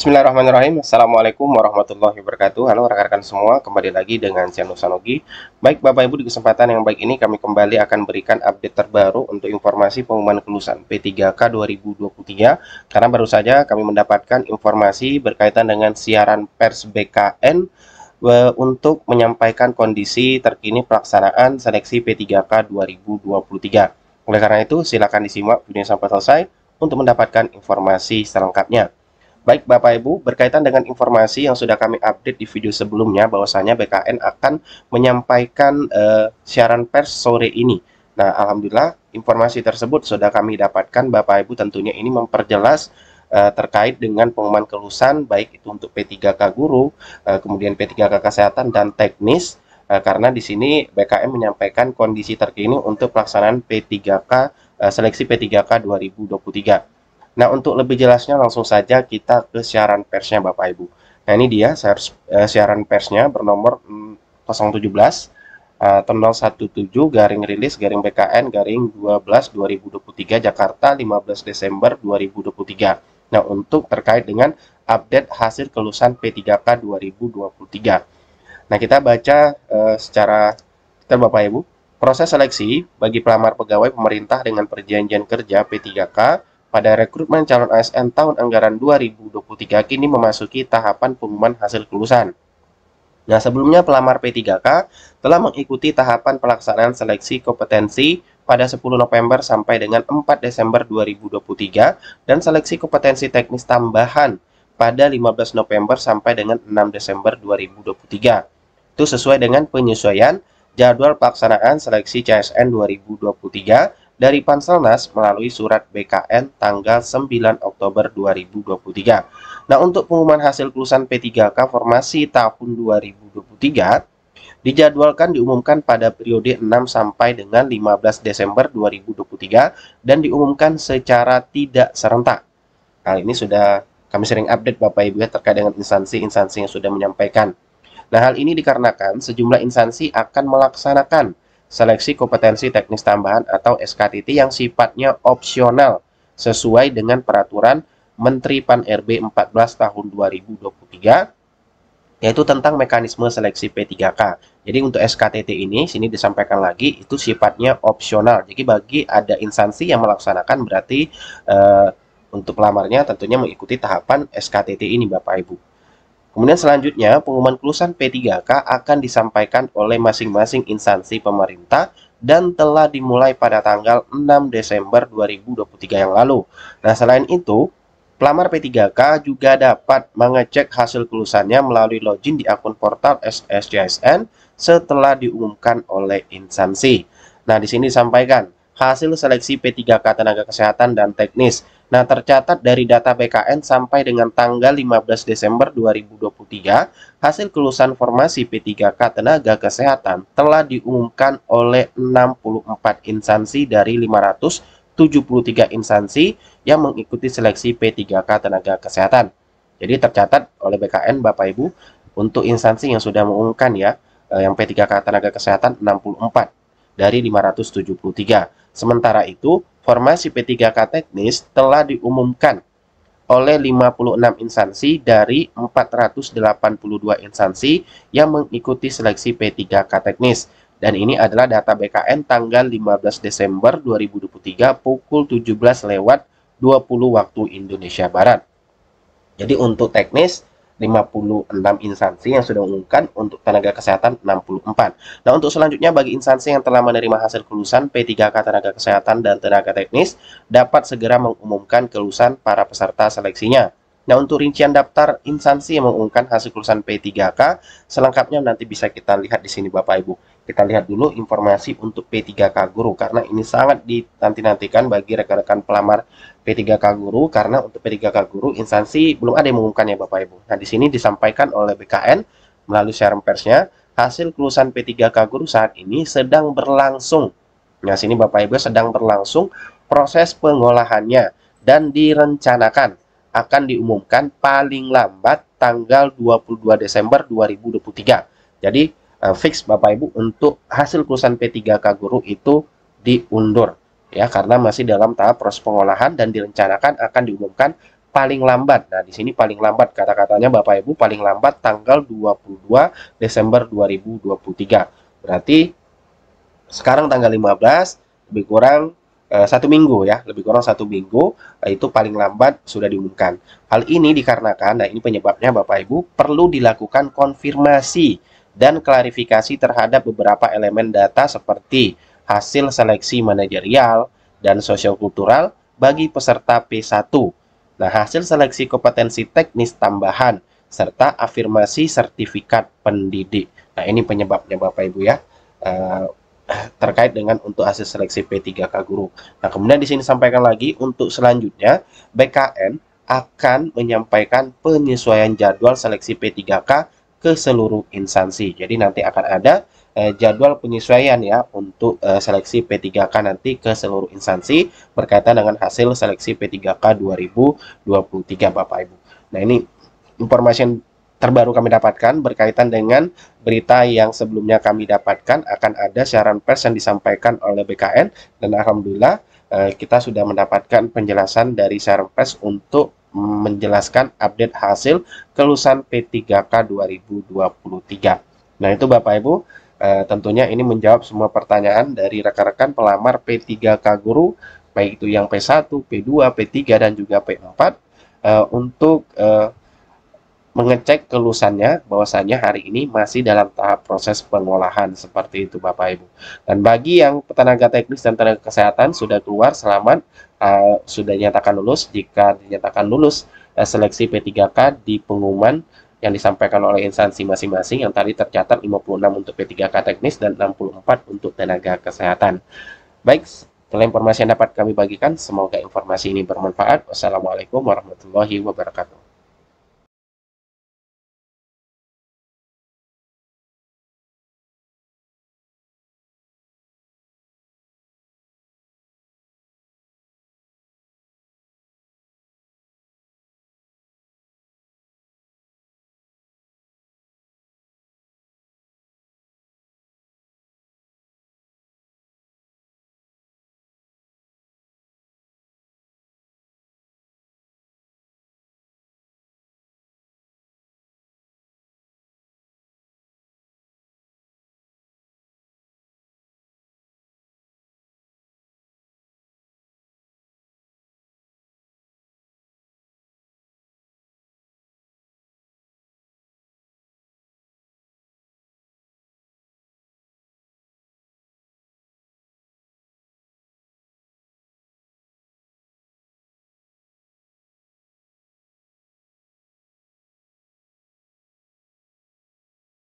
Bismillahirrahmanirrahim Assalamualaikum warahmatullahi wabarakatuh Halo rekan-rekan semua kembali lagi dengan channel Sanogi Baik Bapak Ibu di kesempatan yang baik ini kami kembali akan berikan update terbaru Untuk informasi pengumuman kelulusan P3K 2023 Karena baru saja kami mendapatkan informasi berkaitan dengan siaran pers BKN e, untuk menyampaikan kondisi terkini pelaksanaan seleksi P3K 2023. Oleh karena itu, silakan disimak video sampai selesai untuk mendapatkan informasi selengkapnya. Baik Bapak Ibu, berkaitan dengan informasi yang sudah kami update di video sebelumnya bahwasanya BKN akan menyampaikan uh, siaran pers sore ini. Nah, alhamdulillah informasi tersebut sudah kami dapatkan Bapak Ibu tentunya ini memperjelas uh, terkait dengan pengumuman kelulusan baik itu untuk P3K guru, uh, kemudian P3K kesehatan dan teknis uh, karena di sini BKN menyampaikan kondisi terkini untuk pelaksanaan P3K uh, seleksi P3K 2023. Nah, untuk lebih jelasnya langsung saja kita ke siaran persnya Bapak Ibu. Nah, ini dia eh, siaran persnya bernomor 017 uh, 17 garing rilis garing BKN garing 12 2023 Jakarta 15 Desember 2023. Nah, untuk terkait dengan update hasil kelulusan P3K 2023. Nah, kita baca uh, secara kita Bapak Ibu, proses seleksi bagi pelamar pegawai pemerintah dengan perjanjian kerja P3K pada rekrutmen calon ASN tahun anggaran 2023 kini memasuki tahapan pengumuman hasil kelulusan. Nah, sebelumnya pelamar P3K telah mengikuti tahapan pelaksanaan seleksi kompetensi pada 10 November sampai dengan 4 Desember 2023 dan seleksi kompetensi teknis tambahan pada 15 November sampai dengan 6 Desember 2023. Itu sesuai dengan penyesuaian jadwal pelaksanaan seleksi CSN 2023 dari Panselnas melalui surat BKN tanggal 9 Oktober 2023. Nah, untuk pengumuman hasil kelulusan P3K formasi tahun 2023 dijadwalkan diumumkan pada periode 6 sampai dengan 15 Desember 2023 dan diumumkan secara tidak serentak. Hal ini sudah kami sering update Bapak Ibu ya terkait dengan instansi-instansi yang sudah menyampaikan. Nah, hal ini dikarenakan sejumlah instansi akan melaksanakan seleksi kompetensi teknis tambahan atau SKTT yang sifatnya opsional sesuai dengan peraturan Menteri Pan-RB 14 tahun 2023 yaitu tentang mekanisme seleksi P3K. Jadi untuk SKTT ini sini disampaikan lagi itu sifatnya opsional. Jadi bagi ada instansi yang melaksanakan berarti eh, untuk pelamarnya tentunya mengikuti tahapan SKTT ini Bapak Ibu. Kemudian selanjutnya, pengumuman kelulusan P3K akan disampaikan oleh masing-masing instansi pemerintah dan telah dimulai pada tanggal 6 Desember 2023 yang lalu. Nah, selain itu, pelamar P3K juga dapat mengecek hasil kelulusannya melalui login di akun portal SSJSN setelah diumumkan oleh instansi. Nah, di sini disampaikan hasil seleksi P3K tenaga kesehatan dan teknis Nah, tercatat dari data BKN sampai dengan tanggal 15 Desember 2023, hasil kelulusan formasi P3K Tenaga Kesehatan telah diumumkan oleh 64 instansi dari 573 instansi yang mengikuti seleksi P3K Tenaga Kesehatan. Jadi tercatat oleh BKN Bapak Ibu untuk instansi yang sudah mengumumkan ya, eh, yang P3K Tenaga Kesehatan 64 dari 573. Sementara itu, formasi P3K teknis telah diumumkan oleh 56 instansi dari 482 instansi yang mengikuti seleksi P3K teknis. Dan ini adalah data BKN tanggal 15 Desember 2023 pukul 17 lewat 20 waktu Indonesia Barat. Jadi untuk teknis 56 instansi yang sudah mengumumkan untuk tenaga kesehatan 64. Nah, untuk selanjutnya bagi instansi yang telah menerima hasil kelulusan P3K tenaga kesehatan dan tenaga teknis dapat segera mengumumkan kelulusan para peserta seleksinya. Nah, untuk rincian daftar instansi yang mengumumkan hasil kelulusan P3K, selengkapnya nanti bisa kita lihat di sini Bapak Ibu. Kita lihat dulu informasi untuk P3K Guru karena ini sangat ditanti nantikan bagi rekan-rekan pelamar P3K Guru karena untuk P3K Guru instansi belum ada yang mengumumkannya Bapak Ibu. Nah, di sini disampaikan oleh BKN melalui siaran persnya hasil kelulusan P3K Guru saat ini sedang berlangsung. Nah, sini Bapak Ibu sedang berlangsung proses pengolahannya dan direncanakan akan diumumkan paling lambat tanggal 22 Desember 2023. Jadi uh, fix Bapak Ibu untuk hasil kelulusan P3K guru itu diundur ya karena masih dalam tahap proses pengolahan dan direncanakan akan diumumkan paling lambat. Nah, di sini paling lambat kata-katanya Bapak Ibu paling lambat tanggal 22 Desember 2023. Berarti sekarang tanggal 15 lebih kurang eh, satu minggu ya, lebih kurang satu minggu eh, itu paling lambat sudah diumumkan. Hal ini dikarenakan, nah ini penyebabnya Bapak Ibu perlu dilakukan konfirmasi dan klarifikasi terhadap beberapa elemen data seperti hasil seleksi manajerial dan sosiokultural bagi peserta P1. Nah, hasil seleksi kompetensi teknis tambahan serta afirmasi sertifikat pendidik. Nah, ini penyebabnya Bapak Ibu ya. Uh, terkait dengan untuk hasil seleksi P3K guru. Nah, kemudian di sini sampaikan lagi untuk selanjutnya BKN akan menyampaikan penyesuaian jadwal seleksi P3K ke seluruh instansi. Jadi nanti akan ada eh, jadwal penyesuaian ya untuk eh, seleksi P3K nanti ke seluruh instansi berkaitan dengan hasil seleksi P3K 2023 Bapak Ibu. Nah ini informasi yang terbaru kami dapatkan berkaitan dengan berita yang sebelumnya kami dapatkan akan ada siaran pers yang disampaikan oleh BKN dan alhamdulillah eh, kita sudah mendapatkan penjelasan dari siaran pers untuk menjelaskan update hasil kelulusan P3K 2023. Nah, itu Bapak Ibu, eh, tentunya ini menjawab semua pertanyaan dari rekan-rekan pelamar P3K guru, baik itu yang P1, P2, P3 dan juga P4 eh, untuk eh, mengecek kelulusannya bahwasanya hari ini masih dalam tahap proses pengolahan seperti itu Bapak Ibu. Dan bagi yang tenaga teknis dan tenaga kesehatan sudah keluar selamat uh, sudah dinyatakan lulus. Jika dinyatakan lulus, uh, seleksi P3K di pengumuman yang disampaikan oleh instansi masing-masing yang tadi tercatat 56 untuk P3K teknis dan 64 untuk tenaga kesehatan. Baik, setelah informasi yang dapat kami bagikan. Semoga informasi ini bermanfaat. Wassalamualaikum warahmatullahi wabarakatuh.